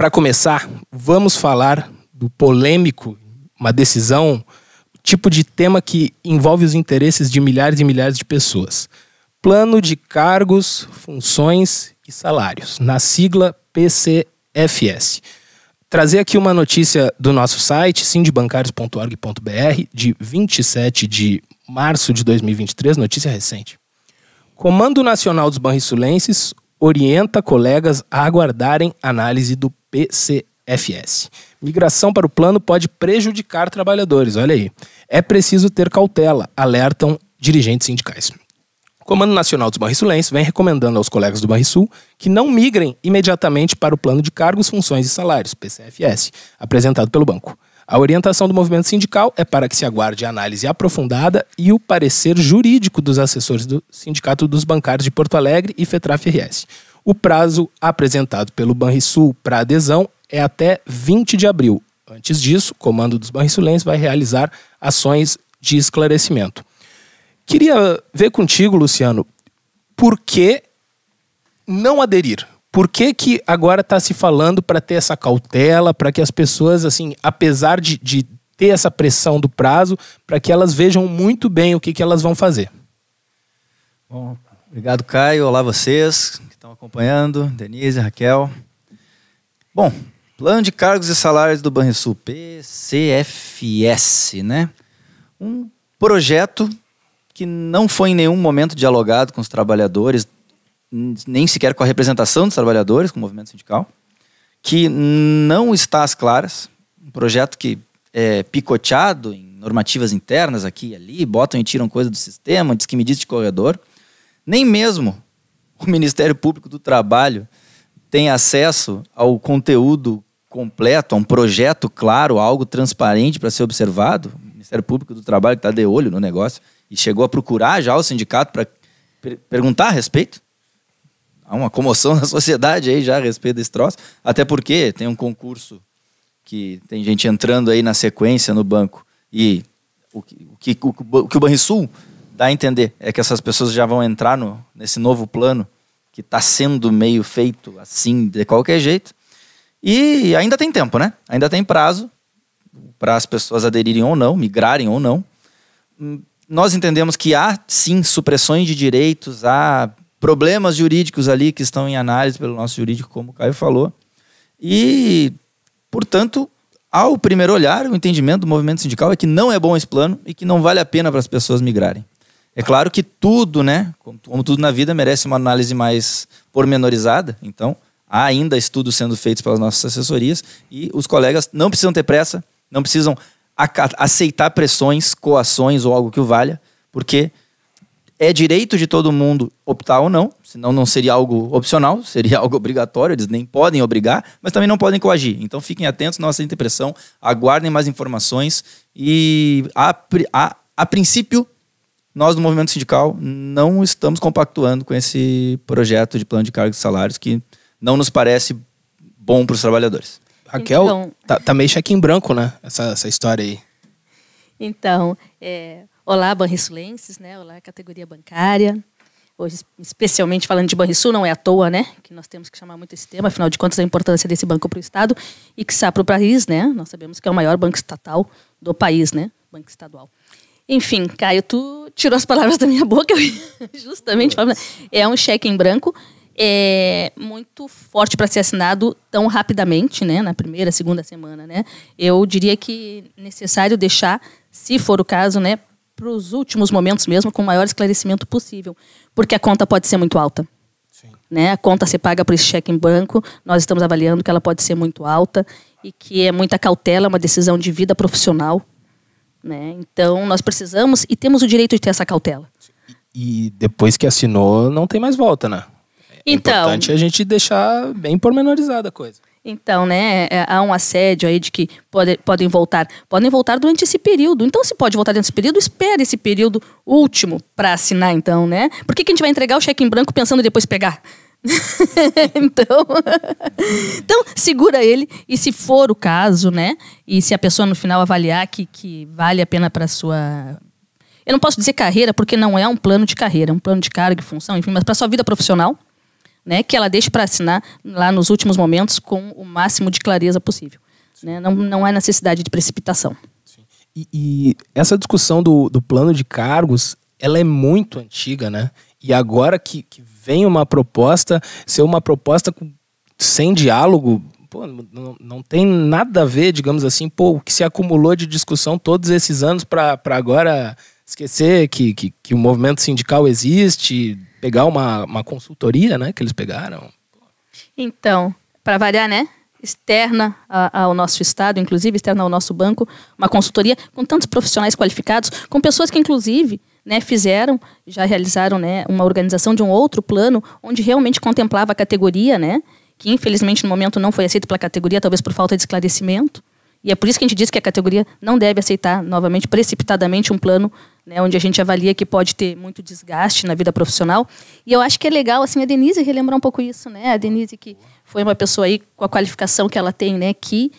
Para começar, vamos falar do polêmico, uma decisão, tipo de tema que envolve os interesses de milhares e milhares de pessoas. Plano de cargos, funções e salários, na sigla PCFS. Trazer aqui uma notícia do nosso site, sindibancários.org.br, de 27 de março de 2023, notícia recente. Comando Nacional dos Banrisulenses orienta colegas a aguardarem análise do PCFS. Migração para o plano pode prejudicar trabalhadores, olha aí. É preciso ter cautela, alertam dirigentes sindicais. O Comando Nacional dos Barrisulenses vem recomendando aos colegas do Barrisul que não migrem imediatamente para o plano de cargos, funções e salários, PCFS, apresentado pelo banco. A orientação do movimento sindical é para que se aguarde a análise aprofundada e o parecer jurídico dos assessores do Sindicato dos Bancários de Porto Alegre e FETRAF-RS. O prazo apresentado pelo Banrisul para adesão é até 20 de abril. Antes disso, o comando dos banrisulenses vai realizar ações de esclarecimento. Queria ver contigo, Luciano, por que não aderir? Por que, que agora está se falando para ter essa cautela, para que as pessoas, assim, apesar de, de ter essa pressão do prazo, para que elas vejam muito bem o que, que elas vão fazer? Bom, Obrigado, Caio. Olá, vocês que estão acompanhando, Denise, Raquel. Bom, plano de cargos e salários do Banrisul, PCFS, né? Um projeto que não foi em nenhum momento dialogado com os trabalhadores, nem sequer com a representação dos trabalhadores, com o movimento sindical, que não está às claras, um projeto que é picoteado em normativas internas aqui e ali, botam e tiram coisa do sistema, diz que me diz de corredor nem mesmo o Ministério Público do Trabalho tem acesso ao conteúdo completo, a um projeto claro, algo transparente para ser observado. O Ministério Público do Trabalho está de olho no negócio e chegou a procurar já o sindicato para per perguntar a respeito. Há uma comoção na sociedade aí já a respeito desse troço, até porque tem um concurso que tem gente entrando aí na sequência no banco e o que o, que, o, o Banrisul dá a entender é que essas pessoas já vão entrar no, nesse novo plano que está sendo meio feito assim, de qualquer jeito. E ainda tem tempo, né? Ainda tem prazo para as pessoas aderirem ou não, migrarem ou não. Hum, nós entendemos que há, sim, supressões de direitos, há problemas jurídicos ali que estão em análise pelo nosso jurídico, como o Caio falou. E, portanto, ao primeiro olhar, o entendimento do movimento sindical é que não é bom esse plano e que não vale a pena para as pessoas migrarem. É claro que tudo, né? Como tudo na vida, merece uma análise mais pormenorizada. Então, há ainda estudos sendo feitos pelas nossas assessorias e os colegas não precisam ter pressa, não precisam aceitar pressões, coações ou algo que o valha, porque é direito de todo mundo optar ou não, senão não seria algo opcional, seria algo obrigatório, eles nem podem obrigar, mas também não podem coagir. Então fiquem atentos, não aceitem pressão, aguardem mais informações e a, a, a princípio nós do movimento sindical não estamos compactuando com esse projeto de plano de cargos e salários que não nos parece bom para os trabalhadores. Raquel, então... tá, tá meio cheque em branco, né? Essa, essa história aí. Então, é, olá, banrisulenses, né? Olá, categoria bancária. Hoje, especialmente falando de Banrisul, não é à toa, né? Que nós temos que chamar muito esse tema, afinal de contas, a importância desse banco para o Estado e que para o país, né? Nós sabemos que é o maior banco estatal do país, né? Banco estadual. Enfim, Caio, tu tirou as palavras da minha boca, justamente. É um cheque em branco é muito forte para ser assinado tão rapidamente, né? Na primeira, segunda semana, né? Eu diria que necessário deixar, se for o caso, né? Para os últimos momentos mesmo, com o maior esclarecimento possível, porque a conta pode ser muito alta. Né? A conta se paga por esse cheque em branco, nós estamos avaliando que ela pode ser muito alta e que é muita cautela, uma decisão de vida profissional, né? Então, nós precisamos e temos o direito de ter essa cautela. E depois que assinou, não tem mais volta, né? É então, importante a gente deixar bem pormenorizada a coisa. Então, né, é, há um assédio aí de que pode, podem voltar. Podem voltar durante esse período. Então, se pode voltar durante esse período, espere esse período último para assinar, então, né? Por que, que a gente vai entregar o cheque em branco pensando em depois pegar? então, então, segura ele e se for o caso, né? E se a pessoa no final avaliar que, que vale a pena para sua eu não posso dizer carreira porque não é um plano de carreira, é um plano de cargo, e função, enfim, mas para sua vida profissional, né, que ela deixe para assinar lá nos últimos momentos com o máximo de clareza possível. Né? Não, não há necessidade de precipitação. E, e, essa discussão do, do plano de cargos, ela é muito antiga, né? E agora que, que vem uma proposta, ser uma proposta com, sem diálogo, pô, não, não, tem nada a ver, digamos assim, pô, o que se acumulou de discussão todos esses anos para agora esquecer que, que, que, o movimento sindical existe, pegar uma, uma consultoria, né, que eles pegaram. Então, para variar, né? Externa ao nosso Estado, inclusive externa ao nosso banco, uma consultoria com tantos profissionais qualificados, com pessoas que, inclusive, né, fizeram, já realizaram né, uma organização de um outro plano, onde realmente contemplava a categoria, né, que infelizmente no momento não foi aceito pela categoria, talvez por falta de esclarecimento. E é por isso que a gente diz que a categoria não deve aceitar, novamente, precipitadamente um plano né, onde a gente avalia que pode ter muito desgaste na vida profissional. E eu acho que é legal assim, a Denise relembrar um pouco isso. Né? A Denise, que foi uma pessoa aí com a qualificação que ela tem, né, que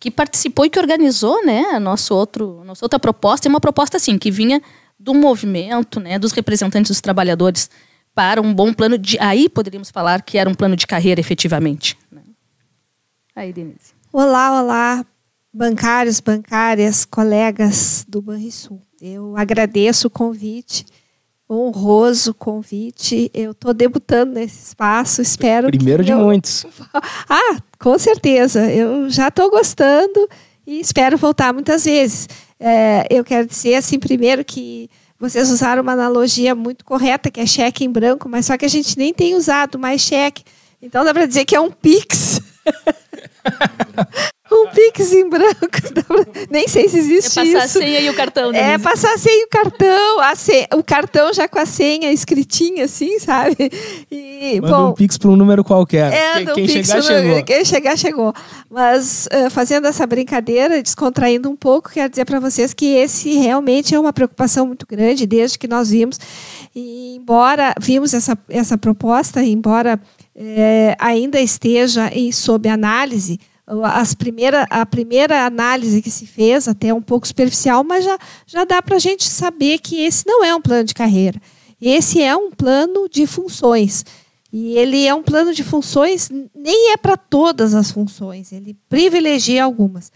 que participou e que organizou, né, a nosso outro, a nossa outra proposta, é uma proposta assim que vinha do movimento, né, dos representantes dos trabalhadores para um bom plano de. Aí poderíamos falar que era um plano de carreira efetivamente. Né? Aí, Denise. Olá, olá, bancários, bancárias, colegas do Banrisul. Eu agradeço o convite, honroso convite. Eu estou debutando nesse espaço, espero. Primeiro de eu... muitos. Ah, com certeza. Eu já estou gostando e espero voltar muitas vezes é, eu quero dizer, assim, primeiro que vocês usaram uma analogia muito correta, que é cheque em branco, mas só que a gente nem tem usado mais cheque. Então dá para dizer que é um Pix. um Pix em branco. Nem sei se é existe isso. é passar isso. a senha e o cartão. né? É, passar a senha e o cartão. A senha, o cartão já com a senha escritinha, assim, sabe? E, Manda bom, um Pix para um número qualquer. É, quem, um quem pix chegar, chegou. Quem chegar, chegou. Mas uh, fazendo essa brincadeira, descontraindo um pouco, quero dizer para vocês que esse realmente é uma preocupação muito grande, desde que nós vimos. E, embora vimos essa, essa proposta, embora é, ainda esteja em, sob análise, as primeira, a primeira análise que se fez, até um pouco superficial, mas já, já dá para a gente saber que esse não é um plano de carreira. Esse é um plano de funções. E ele é um plano de funções, nem é para todas as funções, ele privilegia algumas,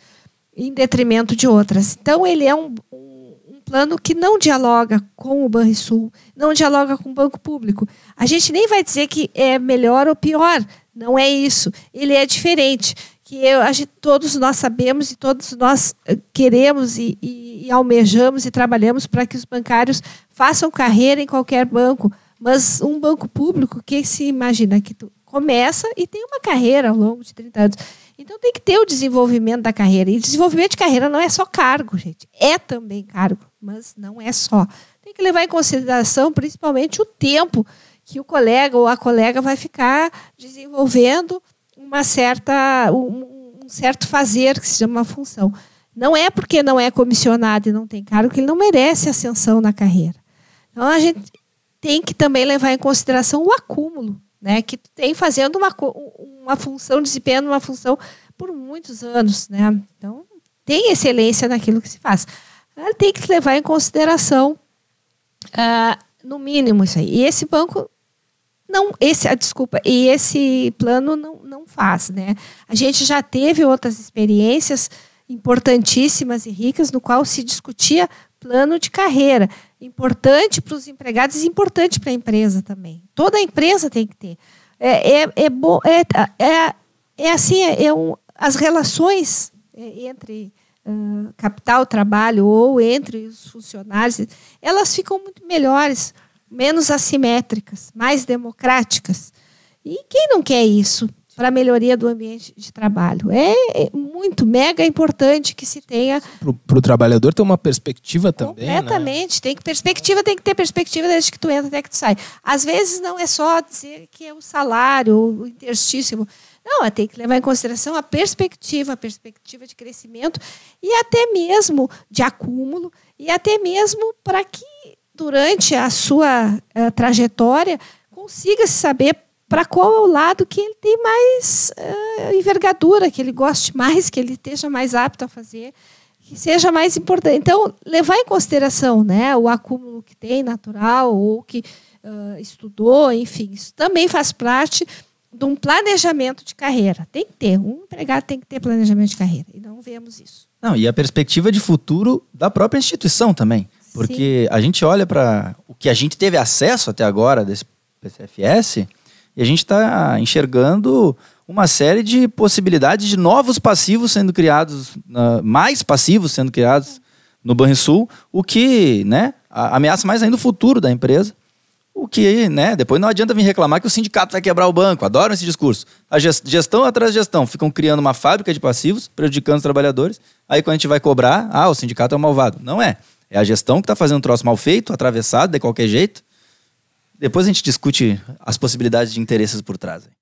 em detrimento de outras. Então, ele é um, um plano que não dialoga com o Banrisul, não dialoga com o Banco Público. A gente nem vai dizer que é melhor ou pior, não é isso. Ele é diferente que eu, a gente, todos nós sabemos e todos nós eh, queremos e, e, e almejamos e trabalhamos para que os bancários façam carreira em qualquer banco, mas um banco público que se imagina que tu começa e tem uma carreira ao longo de 30 anos. Então tem que ter o desenvolvimento da carreira. E desenvolvimento de carreira não é só cargo, gente. É também cargo, mas não é só. Tem que levar em consideração principalmente o tempo que o colega ou a colega vai ficar desenvolvendo uma certa, um, um certo fazer, que se chama função. Não é porque não é comissionado e não tem cargo que ele não merece ascensão na carreira. Então, a gente tem que também levar em consideração o acúmulo, né? que tem fazendo uma, uma função, desempenhando uma função por muitos anos. Né? Então, tem excelência naquilo que se faz. tem que levar em consideração, uh, no mínimo, isso aí. E esse banco não esse a ah, desculpa e esse plano não, não faz né a gente já teve outras experiências importantíssimas e ricas no qual se discutia plano de carreira importante para os empregados e importante para a empresa também toda a empresa tem que ter é é é, bom é, é, é assim é, é um, as relações é, entre uh, capital trabalho ou entre os funcionários elas ficam muito melhores menos assimétricas, mais democráticas. E quem não quer isso para a melhoria do ambiente de trabalho? É, é muito, mega importante que se tenha. Para o trabalhador ter uma perspectiva também. Né? Completamente. Né? Tem que perspectiva, tem que ter perspectiva desde que tu entra até que tu sai. Às vezes não é só dizer que é o salário, o interstício. Não, é, tem que levar em consideração a perspectiva, a perspectiva de crescimento e até mesmo de acúmulo, e até mesmo para que durante a sua uh, trajetória, consiga saber para qual é o lado que ele tem mais uh, envergadura, que ele goste mais, que ele esteja mais apto a fazer, que seja mais importante. Então, levar em consideração né, o acúmulo que tem natural ou que uh, estudou, enfim, isso também faz parte de um planejamento de carreira. Tem que ter, um empregado tem que ter planejamento de carreira, e não vemos isso. Não, e a perspectiva de futuro da própria instituição também. Porque Sim. a gente olha para o que a gente teve acesso até agora desse PCFS e a gente está enxergando uma série de possibilidades de novos passivos sendo criados, mais passivos sendo criados no Banrisul, o que né, ameaça mais ainda o futuro da empresa. O que, né? Depois não adianta vir reclamar que o sindicato vai quebrar o banco. Adoram esse discurso. A gestão atrás gestão. Ficam criando uma fábrica de passivos, prejudicando os trabalhadores. Aí quando a gente vai cobrar, ah, o sindicato é um malvado. Não é. É a gestão que está fazendo um troço mal feito, atravessado de qualquer jeito. Depois a gente discute as possibilidades de interesses por trás.